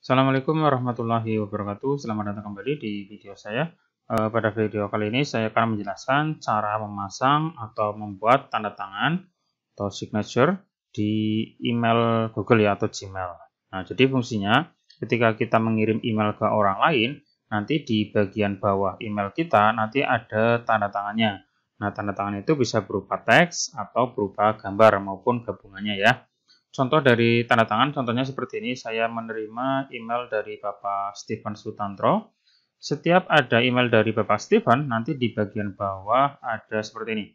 Assalamualaikum warahmatullahi wabarakatuh. Selamat datang kembali di video saya. Eh, pada video kali ini saya akan menjelaskan cara memasang atau membuat tanda tangan atau signature di email Google ya atau Gmail. Nah, jadi fungsinya ketika kita mengirim email ke orang lain, nanti di bagian bawah email kita nanti ada tanda tangannya. Nah, tanda tangan itu bisa berupa teks atau berupa gambar maupun gabungannya ya. Contoh dari tanda tangan, contohnya seperti ini. Saya menerima email dari Bapak Stephen Sutantro. Setiap ada email dari Bapak Stephen, nanti di bagian bawah ada seperti ini.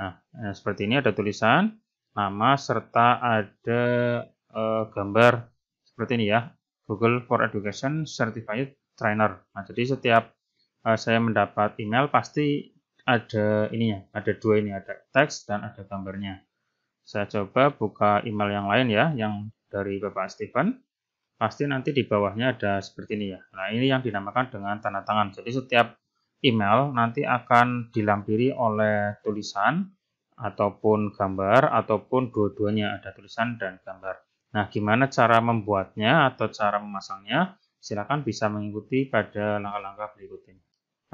Nah, eh, seperti ini ada tulisan, nama, serta ada eh, gambar seperti ini ya. Google for Education Certified Trainer. Nah, jadi setiap eh, saya mendapat email, pasti ada ininya, ada dua ini, ada teks dan ada gambarnya. Saya coba buka email yang lain ya, yang dari Bapak Steven. Pasti nanti di bawahnya ada seperti ini ya. Nah, ini yang dinamakan dengan tanda tangan. Jadi setiap email nanti akan dilampiri oleh tulisan ataupun gambar ataupun dua-duanya ada tulisan dan gambar. Nah, gimana cara membuatnya atau cara memasangnya? Silakan bisa mengikuti pada langkah-langkah berikut ini.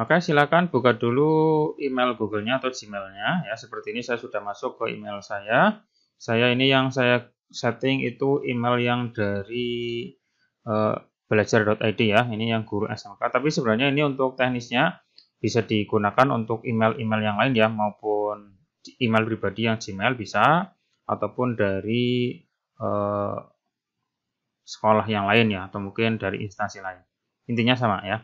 Oke, silakan buka dulu email Google-nya atau Gmail-nya. Ya, seperti ini saya sudah masuk ke email saya saya ini yang saya setting itu email yang dari uh, eh, belajar.id ya ini yang guru SMK tapi sebenarnya ini untuk teknisnya bisa digunakan untuk email-email yang lain ya maupun email pribadi yang Gmail bisa ataupun dari uh, sekolah yang lain ya atau mungkin dari instansi lain intinya sama ya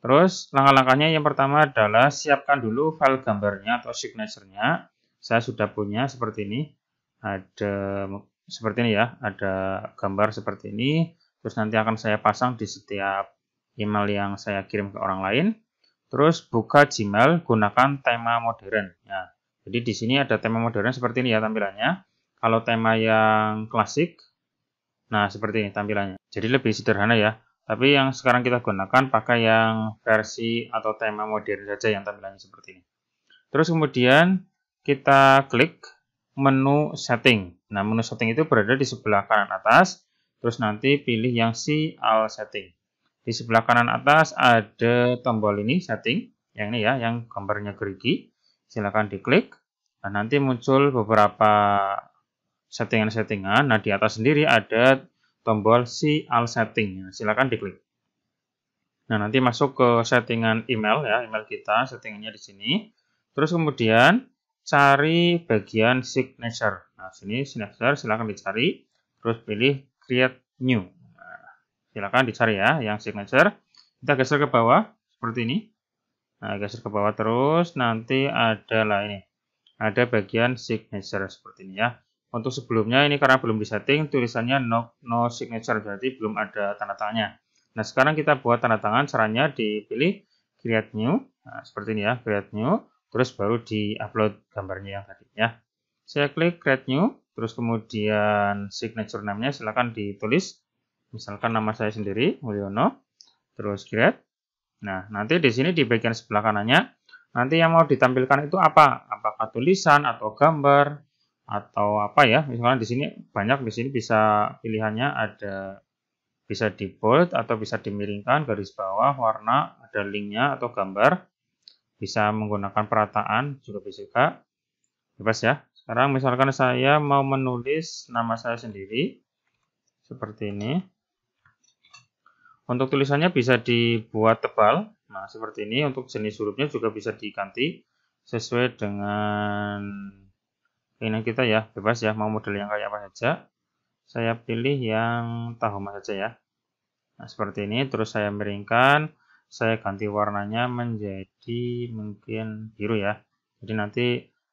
terus langkah-langkahnya yang pertama adalah siapkan dulu file gambarnya atau signaturenya saya sudah punya seperti ini ada seperti ini ya, ada gambar seperti ini, terus nanti akan saya pasang di setiap email yang saya kirim ke orang lain. Terus buka Gmail gunakan tema modern. Ya, jadi di sini ada tema modern seperti ini ya tampilannya. Kalau tema yang klasik, nah seperti ini tampilannya. Jadi lebih sederhana ya. Tapi yang sekarang kita gunakan pakai yang versi atau tema modern saja yang tampilannya seperti ini. Terus kemudian kita klik menu setting. Nah, menu setting itu berada di sebelah kanan atas, terus nanti pilih yang si all setting. Di sebelah kanan atas ada tombol ini setting, yang ini ya, yang gambarnya gerigi. Silakan diklik. Nah, nanti muncul beberapa settingan-settingan. Nah, di atas sendiri ada tombol si all setting. Nah, silakan diklik. Nah, nanti masuk ke settingan email ya, email kita, settingannya di sini. Terus kemudian cari bagian signature. Nah, sini signature silakan dicari, terus pilih create new. Nah, silahkan dicari ya yang signature. Kita geser ke bawah seperti ini. Nah, geser ke bawah terus nanti ada lah ini. Ada bagian signature seperti ini ya. Untuk sebelumnya ini karena belum disetting tulisannya no, no signature berarti belum ada tanda tangannya. Nah, sekarang kita buat tanda tangan caranya dipilih create new. Nah, seperti ini ya, create new terus baru di-upload gambarnya yang tadi ya. Saya klik create new, terus kemudian signature namanya nya silakan ditulis. Misalkan nama saya sendiri, Mulyono, terus create. Nah, nanti di sini di bagian sebelah kanannya, nanti yang mau ditampilkan itu apa? Apakah tulisan atau gambar atau apa ya? Misalkan di sini banyak di sini bisa pilihannya ada bisa di bold atau bisa dimiringkan garis bawah warna ada linknya atau gambar bisa menggunakan perataan juga bisa bebas ya sekarang misalkan saya mau menulis nama saya sendiri seperti ini untuk tulisannya bisa dibuat tebal nah seperti ini untuk jenis hurufnya juga bisa diganti sesuai dengan keinginan kita ya bebas ya mau model yang kayak apa saja saya pilih yang tahoma saja ya nah seperti ini terus saya miringkan saya ganti warnanya menjadi mungkin biru ya. Jadi nanti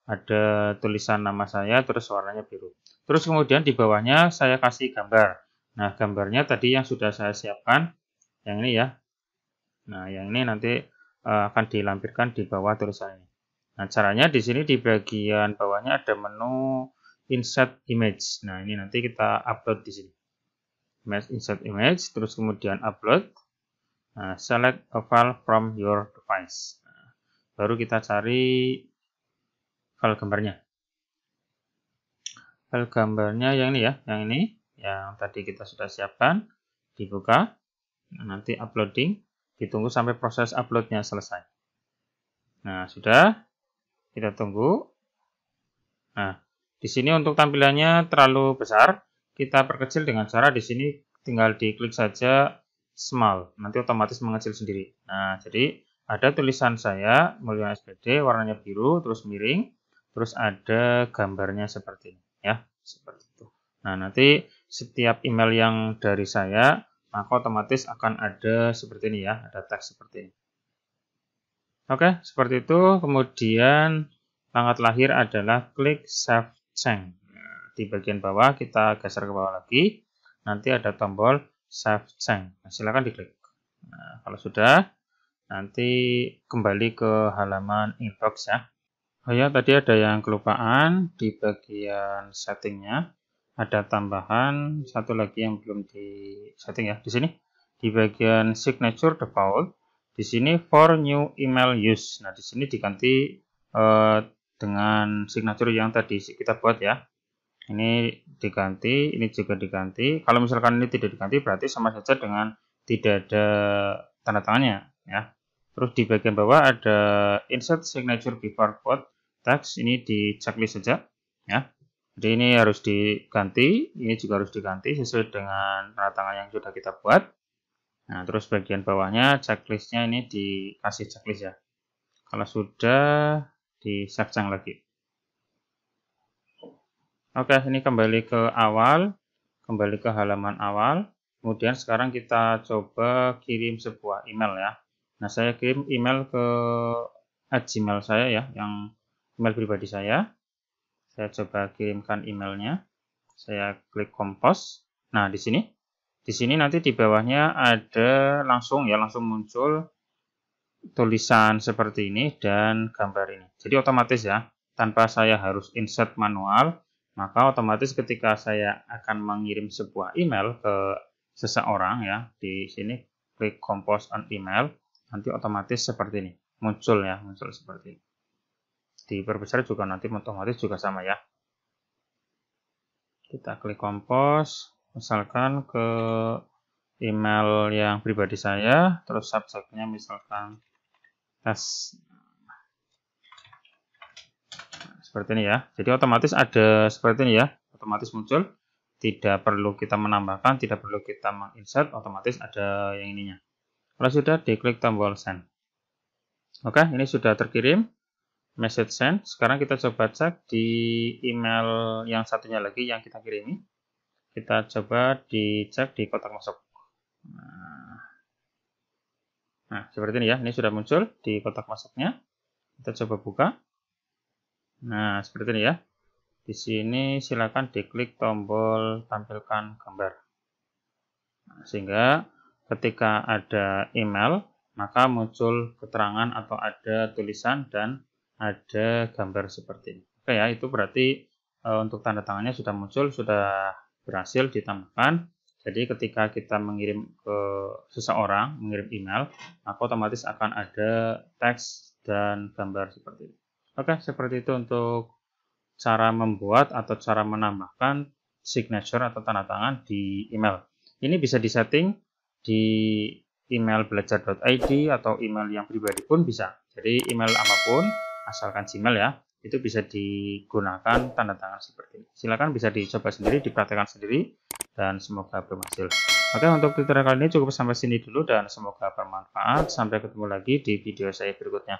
ada tulisan nama saya terus warnanya biru. Terus kemudian di bawahnya saya kasih gambar. Nah, gambarnya tadi yang sudah saya siapkan yang ini ya. Nah, yang ini nanti eh, akan dilampirkan di bawah tulisan ini. Nah, caranya di sini di bagian bawahnya ada menu insert image. Nah, ini nanti kita upload di sini. Insert image, terus kemudian upload. Nah, select a file from your device. Nah, baru kita cari file gambarnya. File gambarnya yang ini ya, yang ini, yang tadi kita sudah siapkan, dibuka, nah, nanti uploading, ditunggu sampai proses uploadnya selesai. Nah, sudah, kita tunggu. Nah, di sini untuk tampilannya terlalu besar, kita perkecil dengan cara di sini tinggal diklik saja small, nanti otomatis mengecil sendiri. Nah, jadi ada tulisan saya mulia SPD warnanya biru terus miring, terus ada gambarnya seperti ini ya, seperti itu. Nah, nanti setiap email yang dari saya maka otomatis akan ada seperti ini ya, ada teks seperti ini. Oke, seperti itu. Kemudian tanggal lahir adalah klik save change. Nah, di bagian bawah kita geser ke bawah lagi. Nanti ada tombol save change. Nah, silakan diklik. Nah, kalau sudah, nanti kembali ke halaman inbox ya. Oh ya, tadi ada yang kelupaan di bagian settingnya. Ada tambahan satu lagi yang belum di setting ya di sini. Di bagian signature default, di sini for new email use. Nah, di sini diganti eh, dengan signature yang tadi kita buat ya ini diganti, ini juga diganti. Kalau misalkan ini tidak diganti berarti sama saja dengan tidak ada tanda tangannya ya. Terus di bagian bawah ada insert signature before quote text ini di checklist saja ya. Jadi ini harus diganti, ini juga harus diganti sesuai dengan tanda tangan yang sudah kita buat. Nah, terus bagian bawahnya checklistnya ini dikasih checklist ya. Kalau sudah di save lagi. Oke, ini kembali ke awal, kembali ke halaman awal. Kemudian sekarang kita coba kirim sebuah email ya. Nah, saya kirim email ke @gmail saya ya, yang email pribadi saya. Saya coba kirimkan emailnya. Saya klik kompos. Nah, di sini. Di sini nanti di bawahnya ada langsung ya, langsung muncul tulisan seperti ini dan gambar ini. Jadi otomatis ya, tanpa saya harus insert manual, maka otomatis ketika saya akan mengirim sebuah email ke seseorang ya di sini klik compose on email nanti otomatis seperti ini muncul ya muncul seperti ini diperbesar juga nanti otomatis juga sama ya kita klik compose misalkan ke email yang pribadi saya terus subjeknya misalkan tes seperti ini ya. Jadi otomatis ada seperti ini ya, otomatis muncul. Tidak perlu kita menambahkan, tidak perlu kita menginsert, otomatis ada yang ininya. Kalau sudah, diklik tombol send. Oke, ini sudah terkirim. Message send. Sekarang kita coba cek di email yang satunya lagi yang kita kirim ini, Kita coba dicek di kotak masuk. Nah, nah seperti ini ya. Ini sudah muncul di kotak masuknya. Kita coba buka. Nah, seperti ini ya. Di sini silakan diklik tombol tampilkan gambar. Nah, sehingga ketika ada email, maka muncul keterangan atau ada tulisan dan ada gambar seperti ini. Oke ya, itu berarti e, untuk tanda tangannya sudah muncul, sudah berhasil ditambahkan. Jadi ketika kita mengirim ke seseorang, mengirim email, maka otomatis akan ada teks dan gambar seperti ini. Oke, seperti itu untuk cara membuat atau cara menambahkan signature atau tanda tangan di email. Ini bisa disetting di email belajar.id atau email yang pribadi pun bisa. Jadi email apapun, asalkan Gmail ya, itu bisa digunakan tanda tangan seperti ini. Silakan bisa dicoba sendiri, diperhatikan sendiri, dan semoga berhasil. Oke, untuk tutorial kali ini cukup sampai sini dulu dan semoga bermanfaat. Sampai ketemu lagi di video saya berikutnya.